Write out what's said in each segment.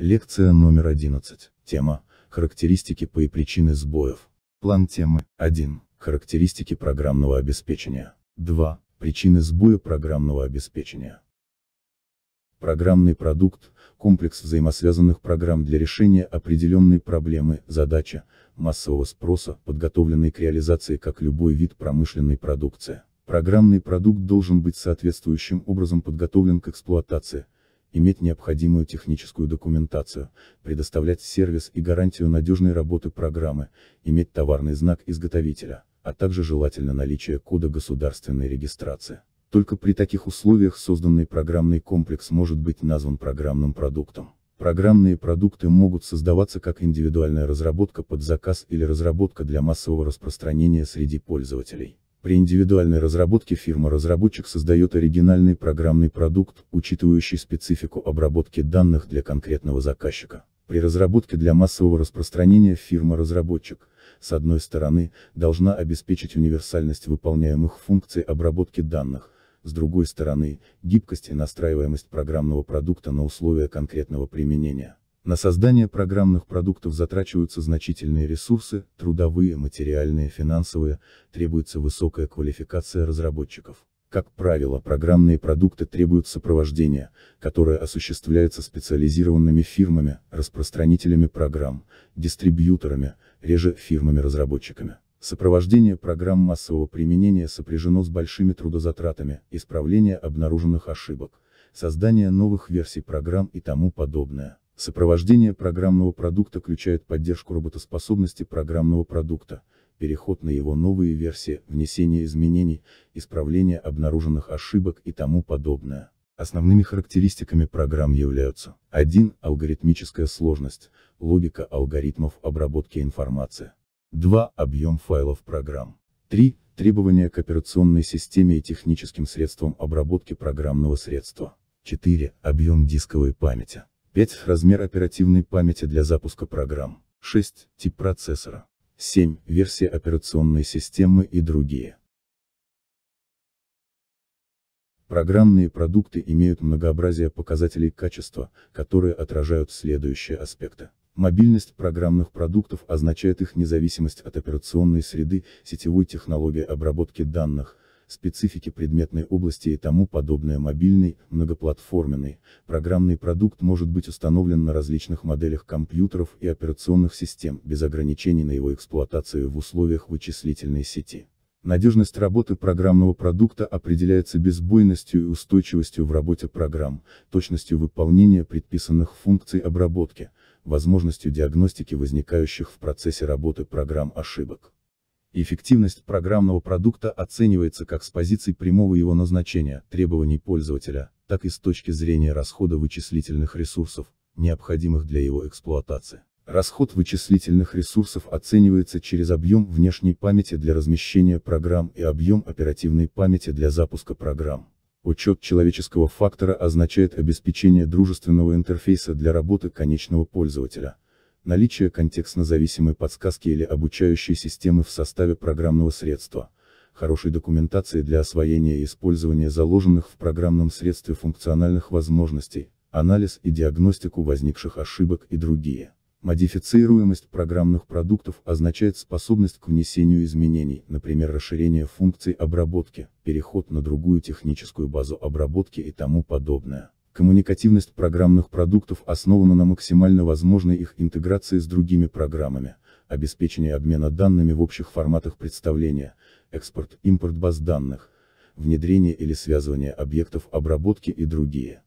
Лекция номер 11. Тема. Характеристики по и причины сбоев. План темы. 1. Характеристики программного обеспечения. 2. Причины сбоя программного обеспечения. Программный продукт – комплекс взаимосвязанных программ для решения определенной проблемы, задача, массового спроса, подготовленной к реализации как любой вид промышленной продукции. Программный продукт должен быть соответствующим образом подготовлен к эксплуатации – иметь необходимую техническую документацию, предоставлять сервис и гарантию надежной работы программы, иметь товарный знак изготовителя, а также желательно наличие кода государственной регистрации. Только при таких условиях созданный программный комплекс может быть назван программным продуктом. Программные продукты могут создаваться как индивидуальная разработка под заказ или разработка для массового распространения среди пользователей. При индивидуальной разработке фирма-разработчик создает оригинальный программный продукт, учитывающий специфику обработки данных для конкретного заказчика. При разработке для массового распространения фирма-разработчик, с одной стороны, должна обеспечить универсальность выполняемых функций обработки данных, с другой стороны, гибкость и настраиваемость программного продукта на условия конкретного применения. На создание программных продуктов затрачиваются значительные ресурсы, трудовые, материальные, финансовые, требуется высокая квалификация разработчиков. Как правило, программные продукты требуют сопровождения, которое осуществляется специализированными фирмами, распространителями программ, дистрибьюторами, реже фирмами-разработчиками. Сопровождение программ массового применения сопряжено с большими трудозатратами, исправление обнаруженных ошибок, создание новых версий программ и тому подобное. Сопровождение программного продукта включает поддержку работоспособности программного продукта, переход на его новые версии, внесение изменений, исправление обнаруженных ошибок и тому подобное. Основными характеристиками программ являются 1. Алгоритмическая сложность, логика алгоритмов обработки информации. 2. Объем файлов программ. 3. Требования к операционной системе и техническим средствам обработки программного средства. 4. Объем дисковой памяти. 5. Размер оперативной памяти для запуска программ. 6. Тип процессора. 7. Версия операционной системы и другие. Программные продукты имеют многообразие показателей качества, которые отражают следующие аспекты. Мобильность программных продуктов означает их независимость от операционной среды, сетевой технологии обработки данных, специфики предметной области и тому подобное мобильный, многоплатформенный, программный продукт может быть установлен на различных моделях компьютеров и операционных систем, без ограничений на его эксплуатацию в условиях вычислительной сети. Надежность работы программного продукта определяется безбойностью и устойчивостью в работе программ, точностью выполнения предписанных функций обработки, возможностью диагностики возникающих в процессе работы программ ошибок. Эффективность программного продукта оценивается как с позиций прямого его назначения, требований пользователя, так и с точки зрения расхода вычислительных ресурсов, необходимых для его эксплуатации. Расход вычислительных ресурсов оценивается через объем внешней памяти для размещения программ и объем оперативной памяти для запуска программ. Учет человеческого фактора означает обеспечение дружественного интерфейса для работы конечного пользователя – наличие контекстно-зависимой подсказки или обучающей системы в составе программного средства, хорошей документации для освоения и использования заложенных в программном средстве функциональных возможностей, анализ и диагностику возникших ошибок и другие. Модифицируемость программных продуктов означает способность к внесению изменений, например расширение функций обработки, переход на другую техническую базу обработки и тому подобное. Коммуникативность программных продуктов основана на максимально возможной их интеграции с другими программами, обеспечении обмена данными в общих форматах представления, экспорт, импорт баз данных, внедрение или связывание объектов обработки и другие.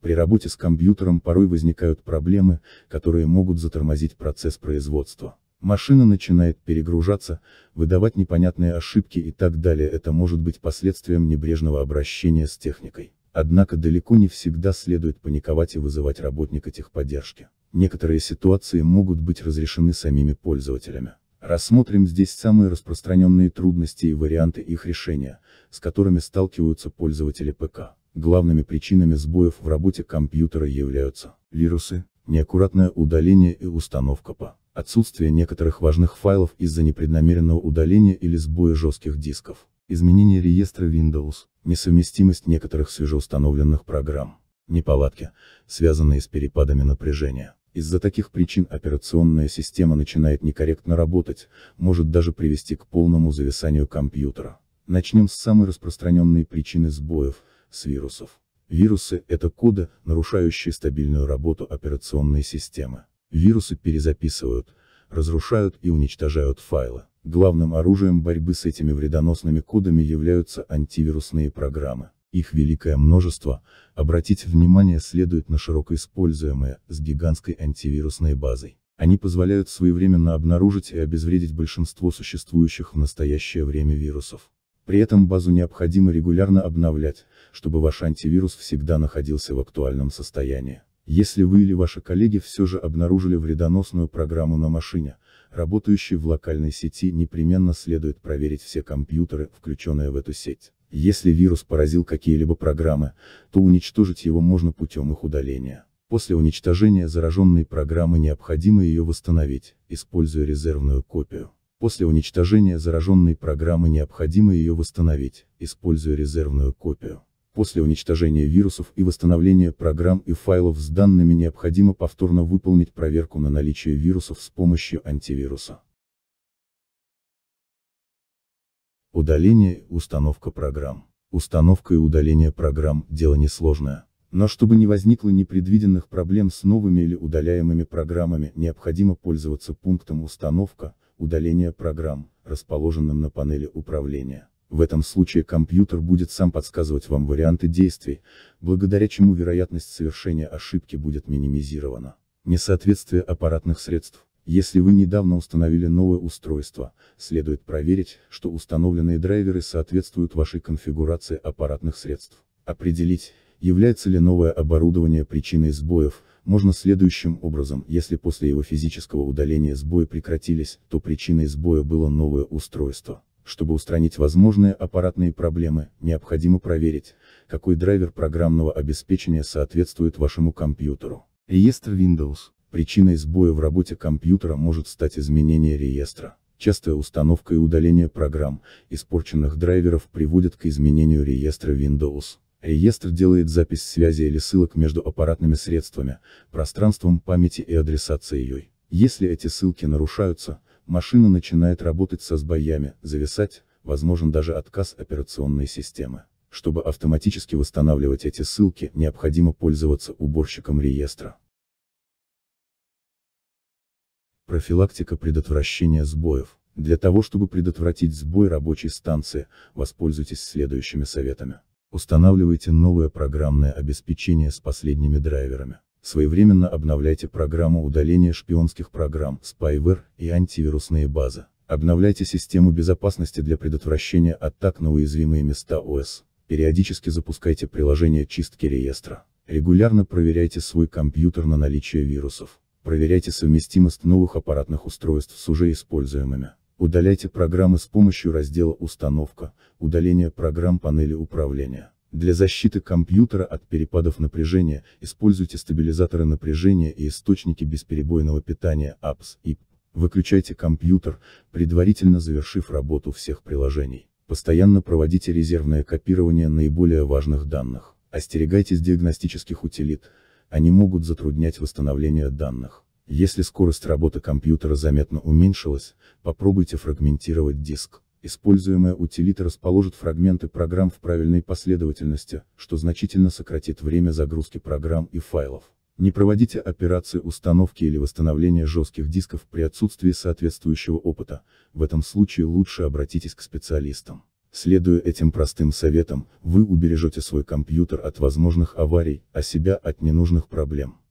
При работе с компьютером порой возникают проблемы, которые могут затормозить процесс производства. Машина начинает перегружаться, выдавать непонятные ошибки и так далее. Это может быть последствием небрежного обращения с техникой. Однако далеко не всегда следует паниковать и вызывать работника техподдержки. Некоторые ситуации могут быть разрешены самими пользователями. Рассмотрим здесь самые распространенные трудности и варианты их решения, с которыми сталкиваются пользователи ПК. Главными причинами сбоев в работе компьютера являются вирусы, неаккуратное удаление и установка ПО отсутствие некоторых важных файлов из-за непреднамеренного удаления или сбоя жестких дисков, изменение реестра Windows, несовместимость некоторых свежеустановленных программ, неполадки, связанные с перепадами напряжения. Из-за таких причин операционная система начинает некорректно работать, может даже привести к полному зависанию компьютера. Начнем с самой распространенной причины сбоев, с вирусов. Вирусы – это коды, нарушающие стабильную работу операционной системы. Вирусы перезаписывают, разрушают и уничтожают файлы. Главным оружием борьбы с этими вредоносными кодами являются антивирусные программы. Их великое множество, обратить внимание следует на широко используемые, с гигантской антивирусной базой. Они позволяют своевременно обнаружить и обезвредить большинство существующих в настоящее время вирусов. При этом базу необходимо регулярно обновлять, чтобы ваш антивирус всегда находился в актуальном состоянии. Если вы или ваши коллеги все же обнаружили вредоносную программу на машине, работающей в локальной сети, непременно следует проверить все компьютеры, включенные в эту сеть. Если вирус поразил какие-либо программы, то уничтожить его можно путем их удаления. После уничтожения зараженной программы необходимо ее восстановить, используя резервную копию. После уничтожения зараженной программы необходимо ее восстановить, используя резервную копию. После уничтожения вирусов и восстановления программ и файлов с данными необходимо повторно выполнить проверку на наличие вирусов с помощью антивируса. Удаление, установка программ. Установка и удаление программ – дело несложное. Но чтобы не возникло непредвиденных проблем с новыми или удаляемыми программами, необходимо пользоваться пунктом «Установка», «Удаление программ», расположенным на панели управления. В этом случае компьютер будет сам подсказывать вам варианты действий, благодаря чему вероятность совершения ошибки будет минимизирована. Несоответствие аппаратных средств. Если вы недавно установили новое устройство, следует проверить, что установленные драйверы соответствуют вашей конфигурации аппаратных средств. Определить, является ли новое оборудование причиной сбоев, можно следующим образом, если после его физического удаления сбои прекратились, то причиной сбоя было новое устройство. Чтобы устранить возможные аппаратные проблемы, необходимо проверить, какой драйвер программного обеспечения соответствует вашему компьютеру. Реестр Windows. Причиной сбоя в работе компьютера может стать изменение реестра. Частая установка и удаление программ, испорченных драйверов приводит к изменению реестра Windows. Реестр делает запись связи или ссылок между аппаратными средствами, пространством памяти и адресацией. Если эти ссылки нарушаются, машина начинает работать со сбоями, зависать, возможен даже отказ операционной системы. Чтобы автоматически восстанавливать эти ссылки, необходимо пользоваться уборщиком реестра. Профилактика предотвращения сбоев. Для того чтобы предотвратить сбой рабочей станции, воспользуйтесь следующими советами. Устанавливайте новое программное обеспечение с последними драйверами. Своевременно обновляйте программу удаления шпионских программ, spyware и антивирусные базы. Обновляйте систему безопасности для предотвращения атак на уязвимые места ОС. Периодически запускайте приложение чистки реестра. Регулярно проверяйте свой компьютер на наличие вирусов. Проверяйте совместимость новых аппаратных устройств с уже используемыми. Удаляйте программы с помощью раздела «Установка», «Удаление программ панели управления». Для защиты компьютера от перепадов напряжения, используйте стабилизаторы напряжения и источники бесперебойного питания APS и Выключайте компьютер, предварительно завершив работу всех приложений. Постоянно проводите резервное копирование наиболее важных данных. Остерегайтесь диагностических утилит, они могут затруднять восстановление данных. Если скорость работы компьютера заметно уменьшилась, попробуйте фрагментировать диск. Используемая утилита расположит фрагменты программ в правильной последовательности, что значительно сократит время загрузки программ и файлов. Не проводите операции установки или восстановления жестких дисков при отсутствии соответствующего опыта, в этом случае лучше обратитесь к специалистам. Следуя этим простым советам, вы убережете свой компьютер от возможных аварий, а себя от ненужных проблем.